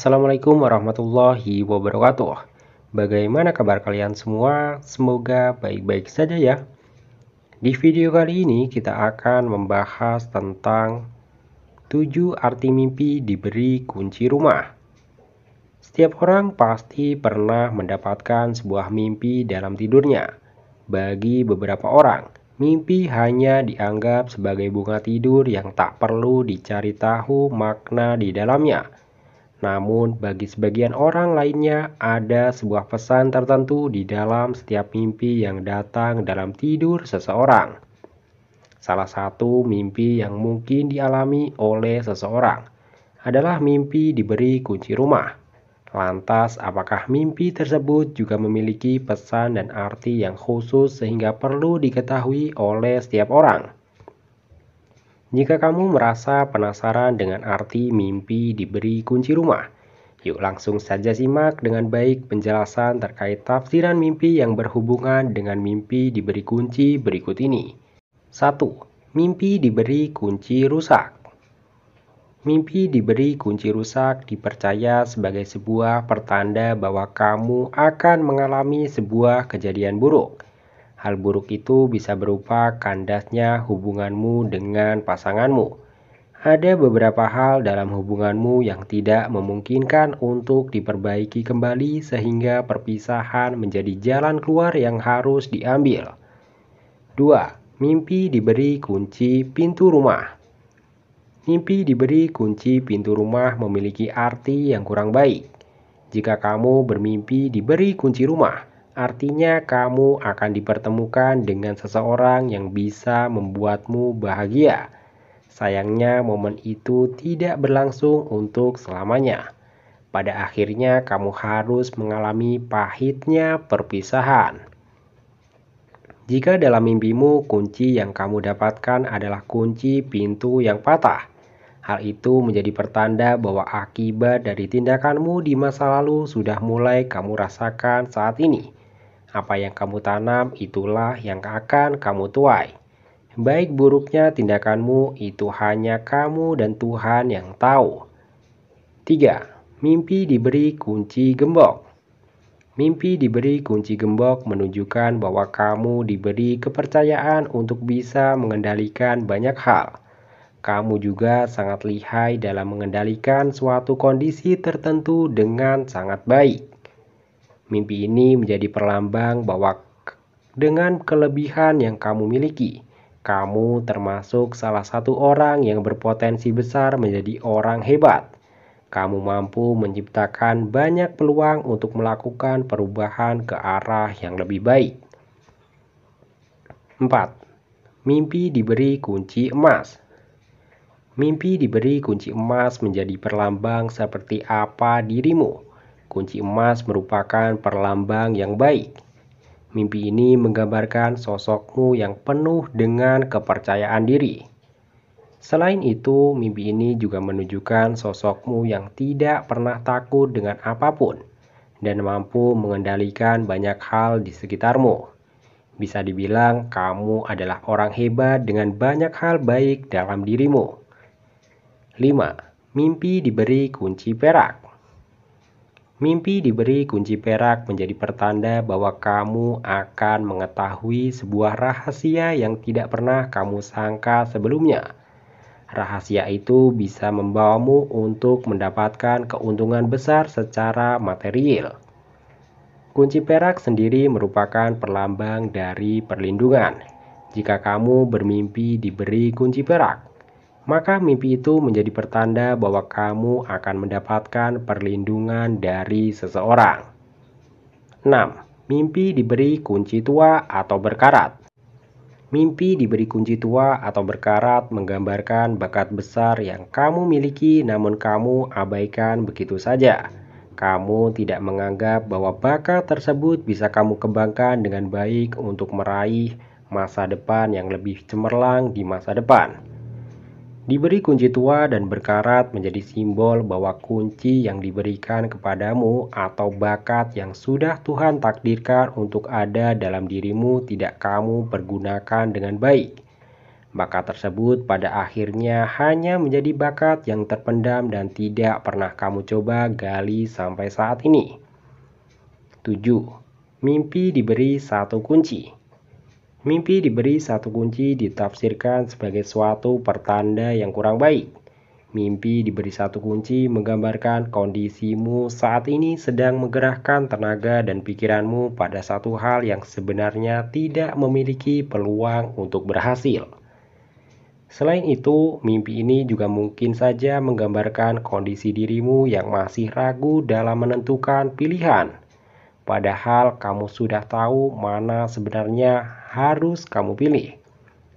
Assalamualaikum warahmatullahi wabarakatuh. Bagaimana kabar kalian semua? Semoga baik-baik saja ya. Di video kali ini kita akan membahas tentang 7 arti mimpi diberi kunci rumah. Setiap orang pasti pernah mendapatkan sebuah mimpi dalam tidurnya. Bagi beberapa orang, mimpi hanya dianggap sebagai bunga tidur yang tak perlu dicari tahu makna di dalamnya namun, bagi sebagian orang lainnya, ada sebuah pesan tertentu di dalam setiap mimpi yang datang dalam tidur seseorang. Salah satu mimpi yang mungkin dialami oleh seseorang adalah mimpi diberi kunci rumah. Lantas, apakah mimpi tersebut juga memiliki pesan dan arti yang khusus sehingga perlu diketahui oleh setiap orang? Jika kamu merasa penasaran dengan arti mimpi diberi kunci rumah, yuk langsung saja simak dengan baik penjelasan terkait tafsiran mimpi yang berhubungan dengan mimpi diberi kunci berikut ini. 1. Mimpi diberi kunci rusak. Mimpi diberi kunci rusak dipercaya sebagai sebuah pertanda bahwa kamu akan mengalami sebuah kejadian buruk Hal buruk itu bisa berupa kandasnya hubunganmu dengan pasanganmu. Ada beberapa hal dalam hubunganmu yang tidak memungkinkan untuk diperbaiki kembali, sehingga perpisahan menjadi jalan keluar yang harus diambil. 2. Mimpi diberi kunci pintu rumah. Mimpi diberi kunci pintu rumah memiliki arti yang kurang baik. Jika kamu bermimpi diberi kunci rumah, Artinya, kamu akan dipertemukan dengan seseorang yang bisa membuatmu bahagia. Sayangnya, momen itu tidak berlangsung untuk selamanya. Pada akhirnya, kamu harus mengalami pahitnya perpisahan. Jika dalam mimpimu kunci yang kamu dapatkan adalah kunci pintu yang patah, hal itu menjadi pertanda bahwa akibat dari tindakanmu di masa lalu sudah mulai kamu rasakan saat ini apa yang kamu tanam, itulah yang akan kamu tuai. Baik buruknya tindakanmu, itu hanya kamu dan Tuhan yang tahu. 3. Mimpi diberi kunci gembok. Mimpi diberi kunci gembok menunjukkan bahwa kamu diberi kepercayaan untuk bisa mengendalikan banyak hal. Kamu juga sangat lihai dalam mengendalikan suatu kondisi tertentu dengan sangat baik. Mimpi ini menjadi perlambang bahwa dengan kelebihan yang kamu miliki, kamu termasuk salah satu orang yang berpotensi besar menjadi orang hebat. Kamu mampu menciptakan banyak peluang untuk melakukan perubahan ke arah yang lebih baik. 4. Mimpi diberi kunci emas. Mimpi diberi kunci emas menjadi perlambang seperti apa dirimu Kunci emas merupakan perlambang yang baik. Mimpi ini menggambarkan sosokmu yang penuh dengan kepercayaan diri. Selain itu, mimpi ini juga menunjukkan sosokmu yang tidak pernah takut dengan apapun dan mampu mengendalikan banyak hal di sekitarmu. Bisa dibilang, kamu adalah orang hebat dengan banyak hal baik dalam dirimu. 5. Mimpi diberi kunci perak. Mimpi diberi kunci perak menjadi pertanda bahwa kamu akan mengetahui sebuah rahasia yang tidak pernah kamu sangka sebelumnya. Rahasia itu bisa membawamu untuk mendapatkan keuntungan besar secara material. Kunci perak sendiri merupakan perlambang dari perlindungan. Jika kamu bermimpi diberi kunci perak, maka mimpi itu menjadi pertanda bahwa kamu akan mendapatkan perlindungan dari seseorang. 6. Mimpi diberi kunci tua atau berkarat. Mimpi diberi kunci tua atau berkarat menggambarkan bakat besar yang kamu miliki namun kamu abaikan begitu saja. Kamu tidak menganggap bahwa bakat tersebut bisa kamu kembangkan dengan baik untuk meraih masa depan yang lebih cemerlang di masa depan diberi kunci tua dan berkarat menjadi simbol bahwa kunci yang diberikan kepadamu atau bakat yang sudah Tuhan takdirkan untuk ada dalam dirimu tidak kamu pergunakan dengan baik. Bakat tersebut pada akhirnya hanya menjadi bakat yang terpendam dan tidak pernah kamu coba gali sampai saat ini. 7. Mimpi diberi satu kunci. Mimpi diberi satu kunci ditafsirkan sebagai suatu pertanda yang kurang baik. Mimpi diberi satu kunci menggambarkan kondisimu saat ini sedang menggerahkan tenaga dan pikiranmu pada satu hal yang sebenarnya tidak memiliki peluang untuk berhasil. Selain itu, mimpi ini juga mungkin saja menggambarkan kondisi dirimu yang masih ragu dalam menentukan pilihan padahal kamu sudah tahu mana sebenarnya harus kamu pilih.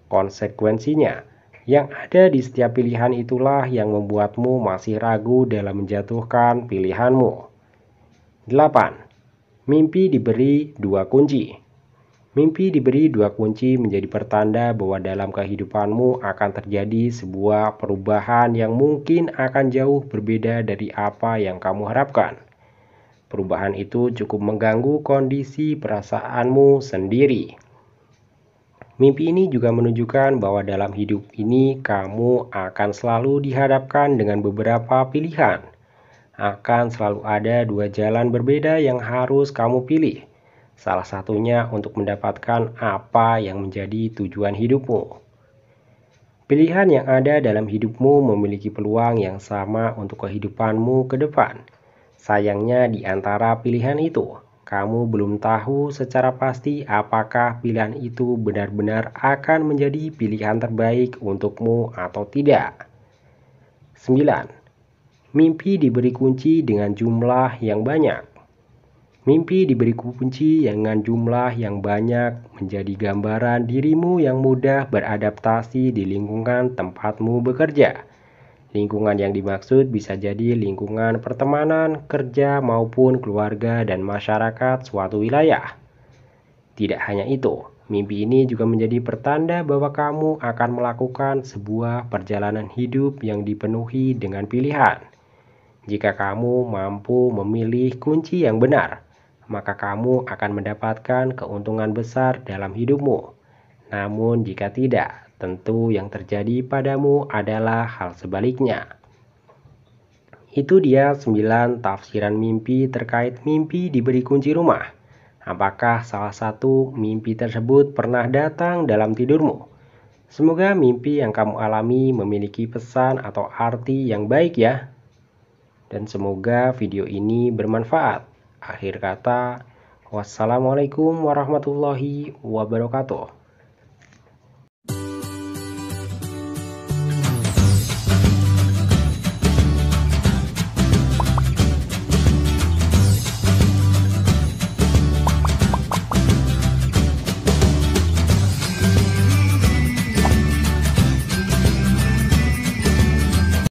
Konsekuensinya, yang ada di setiap pilihan itulah yang membuatmu masih ragu dalam menjatuhkan pilihanmu. 8. Mimpi diberi dua kunci. Mimpi diberi dua kunci menjadi pertanda bahwa dalam kehidupanmu akan terjadi sebuah perubahan yang mungkin akan jauh berbeda dari apa yang kamu harapkan. Perubahan itu cukup mengganggu kondisi perasaanmu sendiri. Mimpi ini juga menunjukkan bahwa dalam hidup ini kamu akan selalu dihadapkan dengan beberapa pilihan. Akan selalu ada dua jalan berbeda yang harus kamu pilih. Salah satunya untuk mendapatkan apa yang menjadi tujuan hidupmu. Pilihan yang ada dalam hidupmu memiliki peluang yang sama untuk kehidupanmu ke depan. Sayangnya di antara pilihan itu, kamu belum tahu secara pasti apakah pilihan itu benar-benar akan menjadi pilihan terbaik untukmu atau tidak. 9. Mimpi diberi kunci dengan jumlah yang banyak. Mimpi diberi kunci dengan jumlah yang banyak menjadi gambaran dirimu yang mudah beradaptasi di lingkungan tempatmu bekerja Lingkungan yang dimaksud bisa jadi lingkungan pertemanan, kerja, maupun keluarga dan masyarakat suatu wilayah. Tidak hanya itu, mimpi ini juga menjadi pertanda bahwa kamu akan melakukan sebuah perjalanan hidup yang dipenuhi dengan pilihan. Jika kamu mampu memilih kunci yang benar, maka kamu akan mendapatkan keuntungan besar dalam hidupmu. Namun, jika tidak, Tentu yang terjadi padamu adalah hal sebaliknya. Itu dia 9 tafsiran mimpi terkait mimpi diberi kunci rumah. Apakah salah satu mimpi tersebut pernah datang dalam tidurmu? Semoga mimpi yang kamu alami memiliki pesan atau arti yang baik ya. Dan semoga video ini bermanfaat. Akhir kata, wassalamualaikum warahmatullahi wabarakatuh.